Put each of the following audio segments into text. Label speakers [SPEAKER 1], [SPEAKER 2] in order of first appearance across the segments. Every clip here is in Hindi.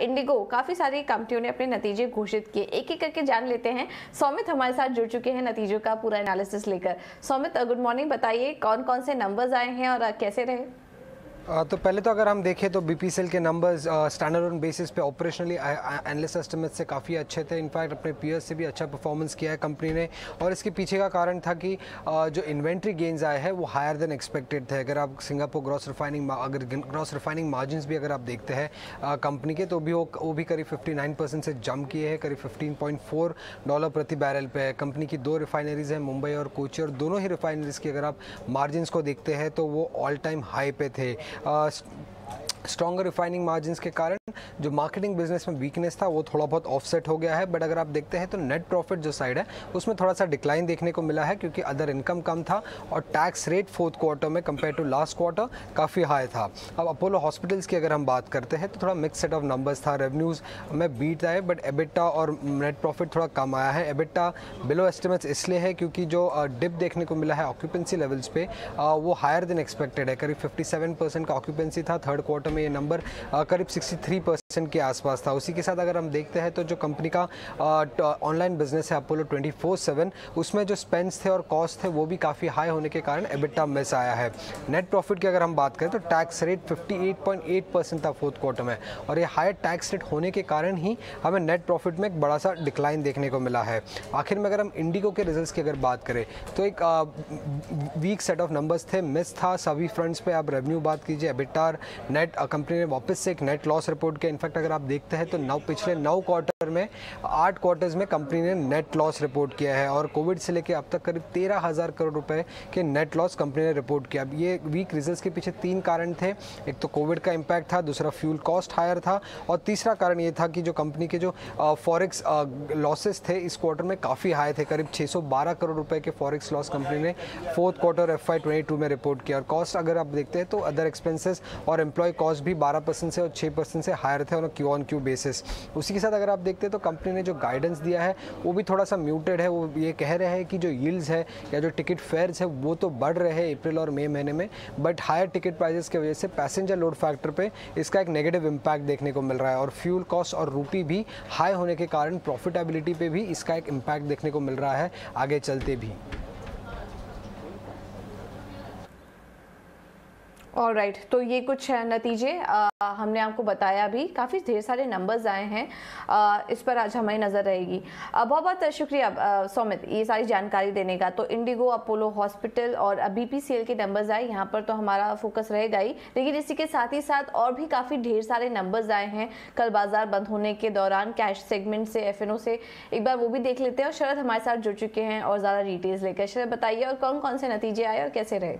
[SPEAKER 1] इंडिगो काफ़ी सारी कंपनियों ने अपने नतीजे घोषित किए एक एक करके जान लेते हैं सौमित हमारे साथ जुड़ चुके हैं नतीजों का पूरा एनालिसिस लेकर सौमित गुड मॉर्निंग बताइए कौन कौन से नंबर्स आए हैं और कैसे रहे
[SPEAKER 2] तो पहले तो अगर हम देखें तो बी के नंबर्स स्टैंडर्ड ऑन बेसिस पे ऑपरेशनली एनालिस्ट एस्टिमेट से काफ़ी अच्छे थे इनफैक्ट अपने पीयर्स से भी अच्छा परफॉर्मेंस किया है कंपनी ने और इसके पीछे का कारण था कि आ, जो इन्वेंट्री गेंस आए हैं वो हायर देन एक्सपेक्टेड थे अगर आप सिंगापुर ग्रॉस रिफाइनिंग अगर ग्रॉस रिफाइनिंग मार्जिन भी अगर आप देखते हैं कंपनी के तो भी वो वो भी करीब फिफ्टी से जम किए हैं करीब फिफ्टीन डॉलर प्रति बैरल पर है कंपनी की दो रिफाइनरीज हैं मुंबई और कोची और दोनों ही रिफाइनरीज की अगर आप मार्जिनस को देखते हैं तो वो ऑल टाइम हाई पे थे स्ट्रॉगर रिफाइनिंग मार्जिन के कारण जो मार्केटिंग बिजनेस में वीकनेस था वो थोड़ा बहुत ऑफसेट हो गया है बट अगर आप देखते हैं तो नेट प्रॉफिट जो साइड है उसमें थोड़ा सा डिक्लाइन देखने को मिला है क्योंकि अदर इनकम कम था और टैक्स रेट फोर्थ क्वार्टर में कंपेयर टू लास्ट क्वार्टर काफ़ी हाई था अब अपोलो हॉस्पिटल्स की अगर हम बात करते हैं तो थोड़ा मिक्स सेट ऑफ नंबर्स था रेवन्यूज़ में बीट आए बट एबिटा और नेट प्रॉफिट थोड़ा कम आया है एबिटा बिलो एस्टिमेट्स इसलिए है क्योंकि जो डिप देखने को मिला है ऑक्यूपेंसी लेवल्स पे वो हायर देन एक्सपेक्टेड है करीब फिफ्टी परसेंट का ऑक्यूपेंसी था थर्ड क्वार्टर में ये नंबर करीब सिक्सटी थ्री परसेंट के आसपास था उसी के साथ अगर हम देखते हैं तो जो कंपनी का ऑनलाइन बिजनेस है अपोलो ट्वेंटी फोर सेवन उसमें जो स्पेंस थे और कॉस्ट थे वो भी काफ़ी हाई होने के कारण एबिटा मिस आया है नेट प्रॉफिट की अगर हम बात करें तो टैक्स रेट एट परसेंट था फोर्थ क्वार्टर में और ये हायर टैक्स रेट होने के कारण ही हमें नेट प्रॉफिट में एक बड़ा सा डिक्लाइन देखने को मिला है आखिर में अगर हम इंडिगो के रिजल्ट की अगर बात करें तो एक वीक सेट ऑफ नंबर्स थे मिस था सभी फ्रंट्स पे आप रेवेन्यू बात कीजिए एबिटार नेट कंपनी ने वापस से एक नेट लॉस रिपोर्ट रिपोर्ट के इनफैक्ट अगर आप देखते हैं तो नौ पिछले नौ क्वार्टर क्वार्टर में आठ क्वार्टर्स में कंपनी ने नेट लॉस रिपोर्ट किया है और कोविड से लेकर अब तक करीब तेरह हज़ार करोड़ रुपए के नेट लॉस कंपनी ने रिपोर्ट किया अब ये वीक रिजल्ट्स के पीछे तीन कारण थे एक तो कोविड का इम्पैक्ट था दूसरा फ्यूल कॉस्ट हायर था और तीसरा कारण ये था कि जो कंपनी के जो फॉरिक्स लॉसेस थे इस क्वार्टर में काफ़ी हाई थे करीब छः करोड़ रुपये के फॉरिक्स लॉस कंपनी ने फोर्थ क्वार्टर एफ में रिपोर्ट किया और कॉस्ट अगर आप देखते हैं तो अदर एक्सपेंसेस और एम्प्लॉय कॉस्ट भी बारह से और छः से हायर थे on Q on Q basis उसी के साथ अगर आप देख देखते हैं तो कंपनी ने जो गाइडेंस दिया है वो भी थोड़ा सा म्यूटेड है वो ये कह रहे हैं कि जो यील्ड्स है या जो टिकट फेयर्स है वो तो बढ़ रहे हैं अप्रैल और मई महीने में बट हायर टिकट प्राइजेस की वजह से पैसेंजर लोड फैक्टर पर इसका एक नेगेटिव इम्पैक्ट देखने को मिल रहा है और फ्यूल कॉस्ट और रूपी भी हाई होने के कारण प्रॉफिटेबिलिटी पर भी इसका एक इम्पैक्ट देखने को मिल रहा है आगे चलते भी
[SPEAKER 1] ऑल राइट right, तो ये कुछ नतीजे आ, हमने आपको बताया भी काफ़ी ढेर सारे नंबर्स आए हैं आ, इस पर आज हमारी नज़र रहेगी बहुत बहुत शुक्रिया सोमित ये सारी जानकारी देने का तो इंडिगो अपोलो हॉस्पिटल और बी के नंबर्स आए यहाँ पर तो हमारा फोकस रहेगा ही लेकिन इसी के साथ ही साथ और भी काफ़ी ढेर सारे नंबर्स आए हैं कल बाज़ार बंद होने के दौरान कैश सेगमेंट से एफ से एक बार वो भी देख लेते हैं और शरद हमारे साथ जुड़ चुके हैं और ज़्यादा डिटेल्स लेकर शरद बताइए और कौन कौन से नतीजे आए और कैसे रहे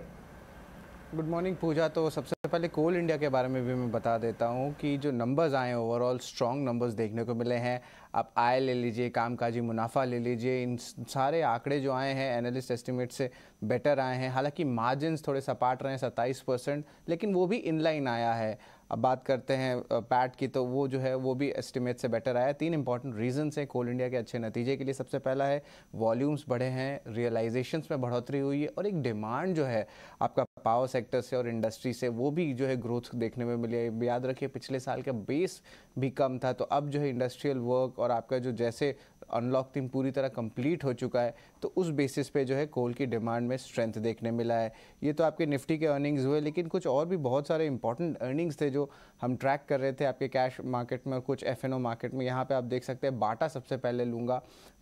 [SPEAKER 3] गुड मॉर्निंग पूजा तो सबसे पहले कोल इंडिया के बारे में भी मैं बता देता हूँ कि जो नंबर्स आए हैं ओवरऑल स्ट्रॉन्ग नंबर्स देखने को मिले हैं आप आय ले लीजिए कामकाजी मुनाफा ले लीजिए इन सारे आंकड़े जो आए हैं एनालिस्ट एस्टिमेट से बेटर आए हैं हालांकि मार्जिन थोड़े सपाट रहे हैं सत्ताईस परसेंट लेकिन वो भी इनलाइन आया है अब बात करते हैं पैट की तो वो जो है वो भी एस्टिमेट से बेटर आया तीन इंपॉर्टेंट रीजंस हैं कोल इंडिया के अच्छे नतीजे के लिए सबसे पहला है वॉल्यूम्स बढ़े हैं रियलाइजेशंस में बढ़ोतरी हुई है और एक डिमांड जो है आपका पावर सेक्टर से और इंडस्ट्री से वो भी जो है ग्रोथ देखने में मिली है याद रखिए पिछले साल का बेस भी कम था तो अब जो है इंडस्ट्रियल वर्क और आपका जो जैसे अनलॉक थीम पूरी तरह कंप्लीट हो चुका है तो उस बेसिस पे जो है कोल की डिमांड में स्ट्रेंथ देखने मिला है ये तो आपके निफ्टी के अर्निंग्स हुए लेकिन कुछ और भी बहुत सारे इंपॉर्टेंट अर्निंग्स थे जो हम ट्रैक कर रहे थे आपके कैश मार्केट में और कुछ एफ मार्केट में यहाँ पर आप देख सकते हैं बाटा सबसे पहले लूँगा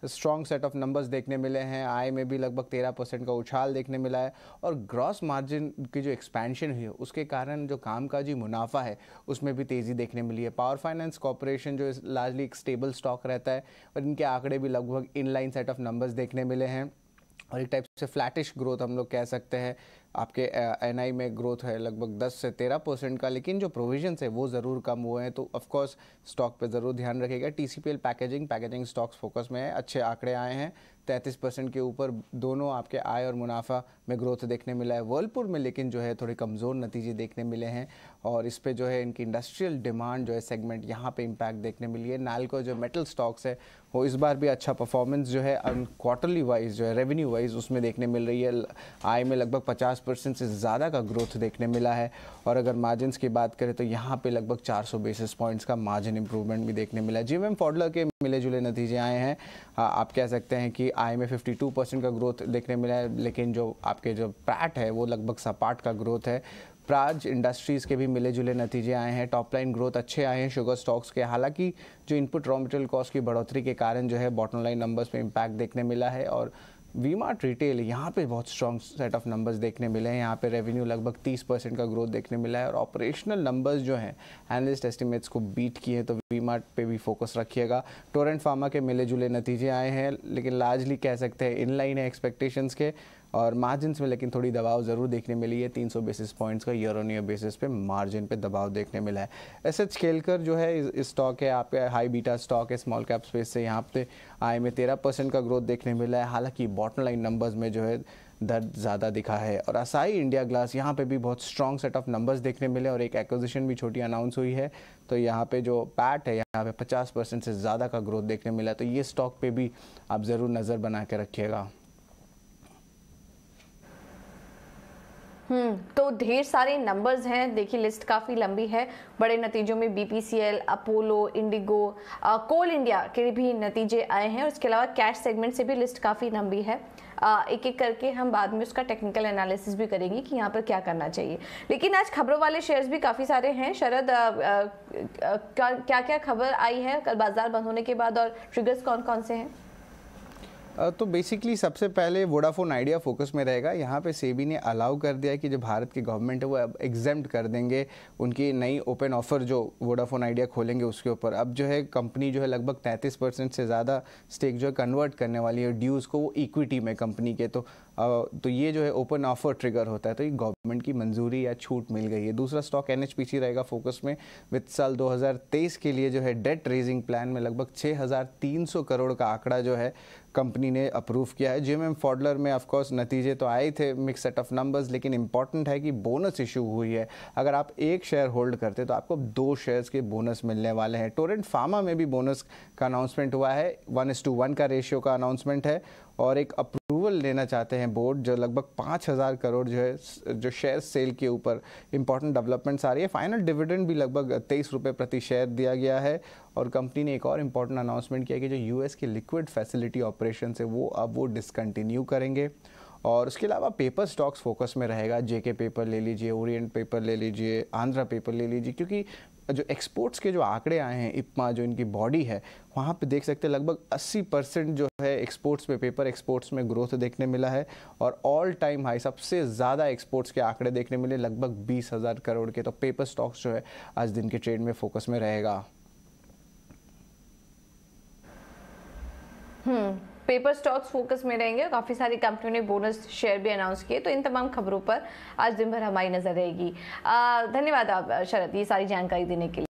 [SPEAKER 3] स्ट्रॉन्ग सेट ऑफ नंबर्स देखने मिले हैं आय में भी लगभग तेरह परसेंट का उछाल देखने मिला है और ग्रॉस मार्जिन की जो एक्सपेंशन हुई है उसके कारण जो कामकाजी मुनाफा है उसमें भी तेज़ी देखने मिली है पावर फाइनेंस कॉरपोरेशन जो लार्जली एक स्टेबल स्टॉक रहता है और इनके आंकड़े भी लगभग इनलाइन सेट ऑफ नंबर्स देखने मिले मिले हैं और एक टाइप से फ्लैटिश ग्रोथ हम लोग कह सकते हैं आपके एन में ग्रोथ है लगभग 10 से 13 परसेंट का लेकिन जो प्रोविजन है वो ज़रूर कम हुए हैं तो ऑफकोर्स स्टॉक पे ज़रूर ध्यान रखेगा टी पैकेजिंग पैकेजिंग स्टॉक्स फोकस में है अच्छे आंकड़े आए हैं 33 परसेंट के ऊपर दोनों आपके आय और मुनाफा में ग्रोथ देखने मिला है वर्लपुर में लेकिन जो है थोड़े कमज़ोर नतीजे देखने मिले हैं और इस पर जो है इनकी इंडस्ट्रियल डिमांड जो है सेगमेंट यहाँ पर इम्पैक्ट देखने मिली है नाल जो मेटल स्टॉक्स है वो इस बार भी अच्छा परफॉर्मेंस जो है क्वार्टरली वाइज जो है रेवेन्यू वाइज उसमें देखने मिल रही है आय में लगभग पचास परसेंट से ज़्यादा का ग्रोथ देखने मिला है और अगर मार्जिन की बात करें तो यहाँ पे लगभग 400 बेसिस पॉइंट्स का मार्जिन इंप्रूवमेंट भी देखने मिला है एम फॉडलर के मिले जुले नतीजे आए हैं आप कह सकते हैं कि आई में फिफ्टी परसेंट का ग्रोथ देखने मिला है लेकिन जो आपके जो पैट है वो लगभग सपाट का ग्रोथ है प्राज इंडस्ट्रीज़ के भी मिले जुले नतीजे आए हैं टॉप लाइन ग्रोथ अच्छे आए हैं शुगर स्टॉक्स के हालांकि जो इनपुट रॉ मटेरियल कॉस्ट की बढ़ोतरी के कारण जो है बॉटम लाइन नंबर्स पे इंपैक्ट देखने मिला है और वी मार्ट रिटेल यहाँ पे बहुत स्ट्रॉन्ग सेट ऑफ नंबर्स देखने मिले हैं यहाँ पे रेवेन्यू लगभग 30 परसेंट का ग्रोथ देखने मिला है और ऑपरेशनल नंबर्स जो हैं एनलिस्ट एस्टिमेट्स को बीट किए हैं तो वी मार्ट पर भी फोकस रखिएगा टोरेंट फार्मा के मिले जुले नतीजे आए हैं लेकिन लार्जली कह सकते हैं इन लाइन है एक्सपेक्टेशंस के और मार्जिन में लेकिन थोड़ी दबाव ज़रूर देखने मिली है 300 बेसिस पॉइंट्स का ईयर ऑन ईयर बेसिस पे मार्जिन पे दबाव देखने मिला है एस एच खेलकर जो है स्टॉक है आपके हाई बीटा स्टॉक है स्मॉल कैप स्पेस से यहाँ पे आए में तेरह परसेंट का ग्रोथ देखने मिला है हालांकि बॉटम लाइन नंबर्स में जो है दर्द ज़्यादा दिखा है और असाई इंडिया ग्लास यहाँ पे भी बहुत स्ट्रॉन्ग सेट ऑफ नंबर्स देखने मिले और एक एक्विजिशन भी छोटी अनाउंस हुई है तो यहाँ पे जो पैट है यहाँ पे 50 परसेंट से ज़्यादा का ग्रोथ देखने मिला तो ये स्टॉक पे भी आप ज़रूर नज़र बना के रखिएगा
[SPEAKER 1] हम्म, तो ढेर सारे नंबर्स हैं देखिए लिस्ट काफ़ी लंबी है बड़े नतीजों में BPCL Apollo IndiGo Coal India के भी नतीजे आए हैं उसके अलावा कैश सेगमेंट से भी लिस्ट काफ़ी लंबी है एक एक करके हम बाद में उसका टेक्निकल एनालिसिस भी करेंगे कि यहाँ पर क्या करना चाहिए लेकिन आज खबरों वाले शेयर्स भी काफ़ी सारे हैं शरद क्या क्या खबर आई है कल बाजार बंद होने के बाद और ट्रिगर्स कौन कौन से हैं
[SPEAKER 3] तो बेसिकली सबसे पहले वोडाफोन आइडिया फोकस में रहेगा यहाँ पे सेबी ने अलाउ कर दिया कि जो भारत की गवर्नमेंट है वो अब एग्जेम्ट कर देंगे उनकी नई ओपन ऑफर जो वोडाफोन आइडिया खोलेंगे उसके ऊपर अब जो है कंपनी जो है लगभग तैंतीस परसेंट से ज़्यादा स्टेक जो है कन्वर्ट करने वाली है ड्यूज़ को वो इक्विटी में कंपनी के तो तो ये जो है ओपन ऑफर ट्रिगर होता है तो ये गवर्नमेंट की मंजूरी या छूट मिल गई है दूसरा स्टॉक एन रहेगा फोकस में वित्त साल 2023 के लिए जो है डेट रेजिंग प्लान में लगभग 6,300 करोड़ का आंकड़ा जो है कंपनी ने अप्रूव किया है एम फॉडलर में ऑफकोर्स नतीजे तो आए थे मिक्स सेट ऑफ नंबर्स लेकिन इंपॉर्टेंट है कि बोनस इशू हुई है अगर आप एक शेयर होल्ड करते तो आपको दो शेयर्स के बोनस मिलने वाले हैं टोरेंट फार्मा में भी बोनस का अनाउंसमेंट हुआ है वन का रेशियो का अनाउंसमेंट है और एक अप्रूव अप्रूवल लेना चाहते हैं बोर्ड जो लगभग पाँच हज़ार करोड़ जो है जो शेयर सेल के ऊपर इंपॉर्टेंट डेवलपमेंट्स आ रही है फाइनल डिविडेंड भी लगभग तेईस रुपये प्रति शेयर दिया गया है और कंपनी ने एक और इम्पॉर्टेंट अनाउंसमेंट किया कि जो यूएस की लिक्विड फैसिलिटी ऑपरेशन है वो अब वो डिसकंटिन्यू करेंगे और उसके अलावा पेपर स्टॉक्स फोकस में रहेगा जेके पेपर ले लीजिए ओरिएंट पेपर ले लीजिए आंध्रा पेपर ले लीजिए क्योंकि जो एक्सपोर्ट्स के जो आंकड़े आए हैं इपमा जो इनकी बॉडी है वहाँ पे देख सकते हैं लगभग 80 परसेंट जो है एक्सपोर्ट्स में पेपर एक्सपोर्ट्स में ग्रोथ देखने मिला है और ऑल टाइम हाई सबसे ज़्यादा एक्सपोर्ट्स के आंकड़े देखने मिले लगभग बीस हज़ार करोड़ के तो पेपर स्टॉक्स जो है आज दिन के ट्रेड में फोकस में रहेगा
[SPEAKER 1] हम्म पेपर स्टॉक्स फोकस में रहेंगे और काफ़ी सारी कंपनियों ने बोनस शेयर भी अनाउंस किए तो इन तमाम खबरों पर आज दिन भर हमारी नज़र रहेगी धन्यवाद आप शरद ये सारी जानकारी देने के लिए